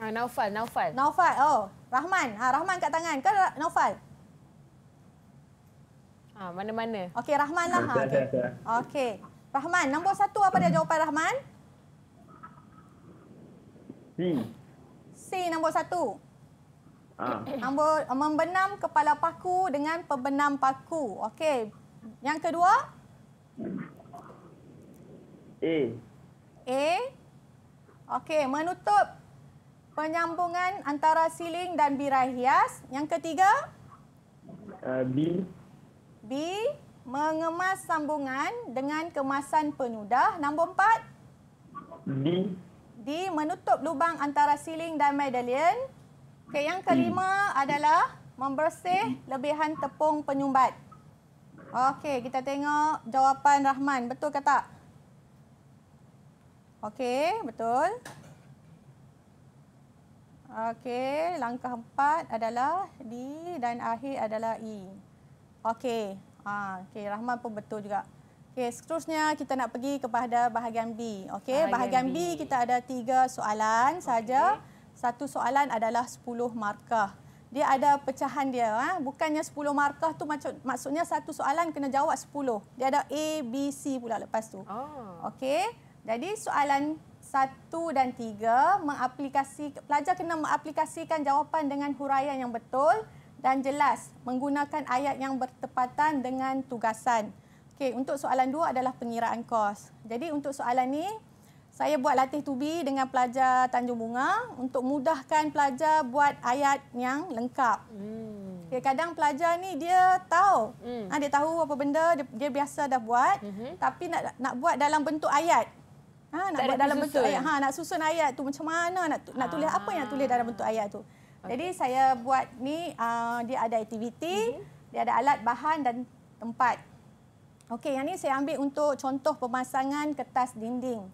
Uh, Naufal, Naufal. Naufal, oh. Rahman, uh, Rahman kat tangan. Ke Naufal? Mana-mana. Uh, Okey, Rahman lah. Okey. Okay. Rahman, nombor satu apa dia jawapan Rahman? Hmm. C nombor satu. Ha. Nombor membenam kepala paku dengan pembenam paku. Okey. Yang kedua? A. A. Okey, menutup penyambungan antara siling dan birai hias. Yang ketiga? Uh, B. B. Mengemas sambungan dengan kemasan penyudah. Nombor empat? B di menutup lubang antara siling dan medallion. Okey, yang kelima hmm. adalah membersih lebihan tepung penyumbat. Okey, kita tengok jawapan Rahman. Betul ke tak? Okey, betul. Okey, langkah empat adalah D dan akhir adalah E. Okey, ha, ah, okay, Rahman pun betul juga. Okey, seterusnya kita nak pergi kepada bahagian B. Okey, bahagian, bahagian B. B kita ada tiga soalan saja. Satu soalan adalah 10 markah. Dia ada pecahan dia. Ha? Bukannya 10 markah tu macam, maksudnya satu soalan kena jawab 10. Dia ada A, B, C pula lepas tu. Oh. Okey, jadi soalan satu dan tiga mengaplikasi pelajar kena mengaplikasikan jawapan dengan huraian yang betul dan jelas menggunakan ayat yang bertepatan dengan tugasan. Okey, untuk soalan dua adalah pengiraan kos. Jadi untuk soalan ni, saya buat latih tubi dengan pelajar Tanjung Bunga untuk mudahkan pelajar buat ayat yang lengkap. Hmm. Okay, kadang pelajar ni dia tahu, hmm. ha, dia tahu apa benda dia, dia biasa dah buat, hmm. tapi nak nak buat dalam bentuk ayat. Ha, nak tak buat dalam bentuk ayat. Ha, nak susun ayat tu macam mana nak nak tulis ah. apa yang tulis dalam bentuk ayat tu. Okay. Jadi saya buat ni uh, dia ada aktiviti, hmm. dia ada alat bahan dan tempat. Okey, yang ni saya ambil untuk contoh pemasangan kertas dinding.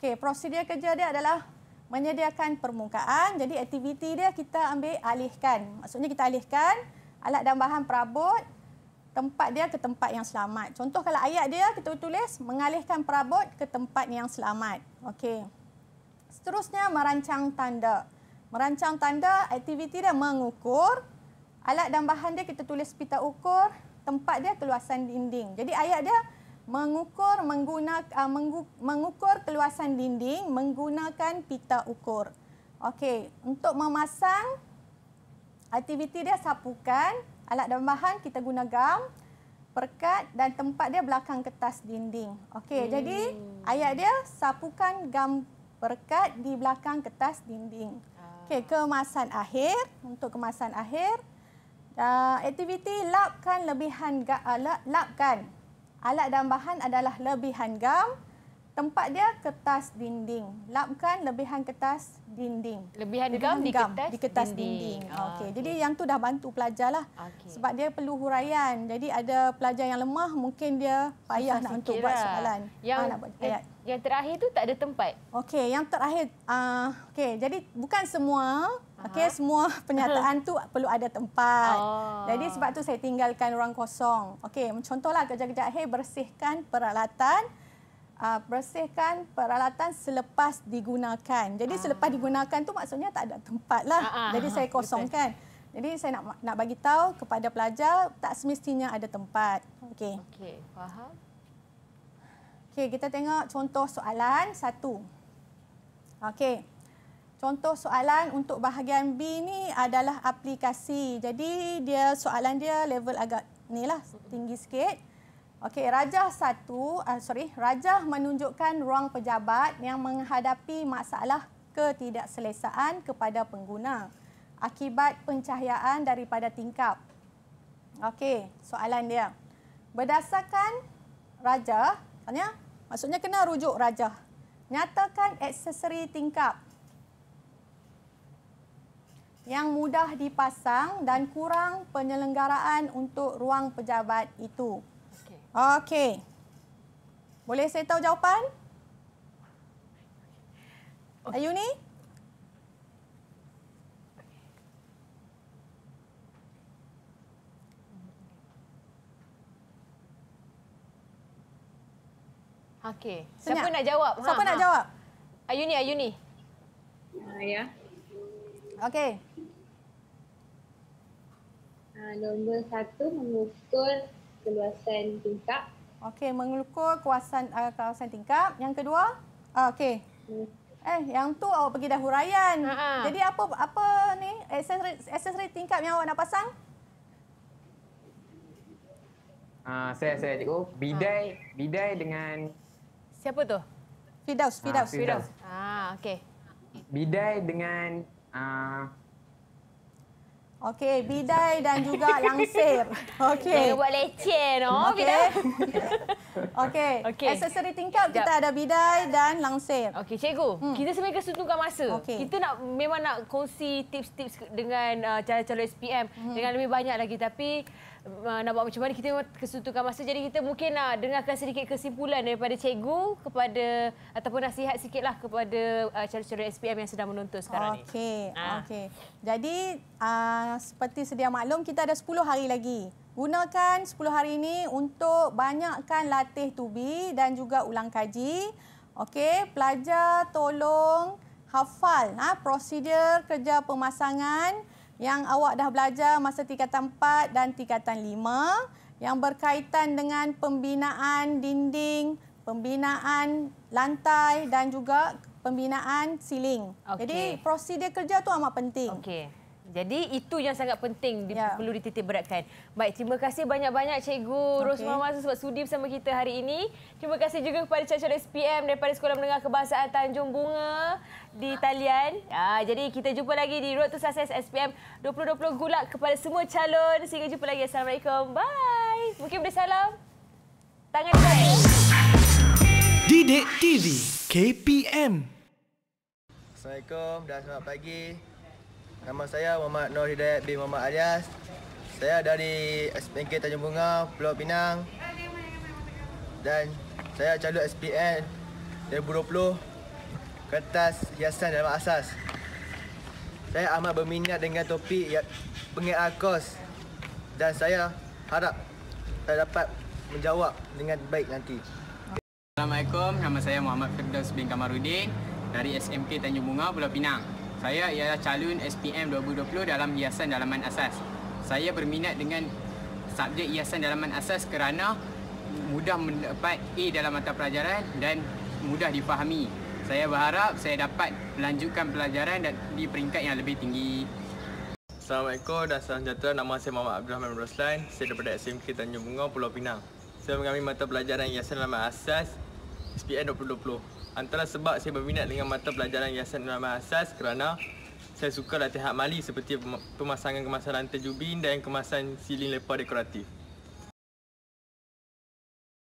Okey, prosedur kerja dia adalah menyediakan permukaan. Jadi aktiviti dia kita ambil alihkan. Maksudnya kita alihkan alat dan bahan perabot tempat dia ke tempat yang selamat. Contoh kalau ayat dia kita tulis mengalihkan perabot ke tempat yang selamat. Okey. Seterusnya merancang tanda. Merancang tanda aktiviti dia mengukur alat dan bahan dia kita tulis pita ukur tempat dia keluasan dinding. Jadi ayat dia mengukur menggunakan uh, mengukur keluasan dinding menggunakan pita ukur. Okey, untuk memasang aktiviti dia sapukan, alat dan bahan kita guna gam, perkat dan tempat dia belakang kertas dinding. Okey, hmm. jadi ayat dia sapukan gam perkat di belakang kertas dinding. Ah. Okey, kemasan akhir, untuk kemasan akhir Uh, aktiviti lapkan lebihan gam, uh, ah, lapkan. Alat dan bahan adalah lebihan gam. Tempat dia kertas dinding. Lapkan lebihan kertas dinding. Lebihan, lebihan gam, di, gam di kertas dinding. dinding. Ah, okay. Okay. Jadi yang tu dah bantu pelajar lah. Okay. Sebab dia perlu huraian. Jadi ada pelajar yang lemah, mungkin dia payah Susah nak untuk lah. buat soalan. Yang ah, nak buat yang terakhir tu tak ada tempat. Okey, yang terakhir uh, okey, jadi bukan semua okey semua penyataan tu perlu ada tempat. Oh. Jadi sebab tu saya tinggalkan ruang kosong. Okey, contohlah kerja-kerja hey bersihkan peralatan Uh, bersihkan peralatan selepas digunakan. Jadi ah. selepas digunakan tu maksudnya tak ada tempat lah. Ah, ah, Jadi ah, saya kosongkan. Betul. Jadi saya nak nak bagi tahu kepada pelajar tak semestinya ada tempat. Okey. Okey, faham. Okey, kita tengok contoh soalan satu. Okey. Contoh soalan untuk bahagian B ni adalah aplikasi. Jadi dia soalan dia level agak ni lah, tinggi sikit. Okey, rajah satu, uh, sorry, rajah menunjukkan ruang pejabat yang menghadapi masalah ketidakselesaan kepada pengguna akibat pencahayaan daripada tingkap. Okey, soalan dia. Berdasarkan rajah, tanya, Maksudnya kena rujuk rajah. Nyatakan aksesori tingkap yang mudah dipasang dan kurang penyelenggaraan untuk ruang pejabat itu. Okey. Okey. Boleh saya tahu jawapan? Okay. Ayuni? ni? Okey. Siapa Senyap. nak jawab? Ha, Siapa ha. nak jawab? Ayuni, Ayuni. Ayu ah, ni. Ya. Okey. Ah, nombor satu mengukur keluasan tingkap. Okey, mengukur kawasan uh, ah, kawasan tingkap. Yang kedua, uh, okey. Hmm. Eh, yang tu awak pergi dah huraian. Ha -ha. Jadi apa apa ni access rate tingkap yang awak nak pasang? Ah, uh, saya saya cikgu, bidai ha. bidai dengan Siapa tu? Fidaus, Fidaus. Ah, Fidaus. Ah, okey. Bidai dengan uh... Okey, bidai dan juga langsir. Okey. Jangan buat leceh no, okay. bidai. Okey. Okay. Aksesori tingkap kita ada bidai dan langsir. Okey, cikgu. Hmm. Kita sebenarnya kesuntungan masa. Okay. Kita nak memang nak kongsi tips-tips dengan uh, ah, calon-calon SPM hmm. dengan lebih banyak lagi tapi uh, nak buat macam mana kita kesuntukan masa. Jadi kita mungkin nak dengarkan sedikit kesimpulan daripada cikgu kepada ataupun nasihat sikitlah kepada uh, calon-calon SPM yang sedang menonton sekarang okay. ni. Okey, ha. okey. Jadi uh, seperti sedia maklum kita ada 10 hari lagi. Gunakan 10 hari ini untuk banyakkan latih tubi dan juga ulang kaji. Okey, pelajar tolong hafal ha, prosedur kerja pemasangan yang awak dah belajar masa tingkatan 4 dan tingkatan 5 yang berkaitan dengan pembinaan dinding, pembinaan lantai dan juga pembinaan siling. Okay. Jadi prosedur kerja tu amat penting. Okay. Jadi itu yang sangat penting ya. perlu dititik beratkan. Baik, terima kasih banyak-banyak Cikgu okay. Rosmah Mazu sebab sudi bersama kita hari ini. Terima kasih juga kepada Cacar SPM daripada Sekolah Menengah Kebangsaan Tanjung Bunga di talian. Ya, jadi kita jumpa lagi di Road to Success SPM 2020 Gulak kepada semua calon. Sehingga jumpa lagi. Assalamualaikum. Bye. Mungkin boleh salam. Tangan saya. Didik TV KPM. Assalamualaikum dan selamat pagi. Nama saya Muhammad Nur Hidayat bin Muhammad Alias. Saya dari SPNK Tanjung Bunga, Pulau Pinang. Dan saya calon SPN 2020 Kertas Hiasan Dalam Asas. Saya amat berminat dengan topik yang pengen dan saya harap saya dapat menjawab dengan baik nanti. Assalamualaikum, nama saya Muhammad Firdaus bin Kamarudin dari SMK Tanjung Bunga, Pulau Pinang. Saya ialah calon SPM 2020 dalam hiasan dalaman asas. Saya berminat dengan subjek hiasan dalaman asas kerana mudah mendapat A dalam mata pelajaran dan mudah difahami. Saya berharap saya dapat melanjutkan pelajaran di peringkat yang lebih tinggi. Assalamualaikum dan salam sejahtera. Nama saya Muhammad Abdul Rahman Roslan. Saya daripada SMK Tanjung Bunga, Pulau Pinang. Saya mengambil mata pelajaran hiasan dalaman asas SPM 2020 antara sebab saya berminat dengan mata pelajaran hiasan dan ramai asas kerana saya suka latihan mali seperti pemasangan kemasan rantai jubin dan kemasan siling lepa dekoratif.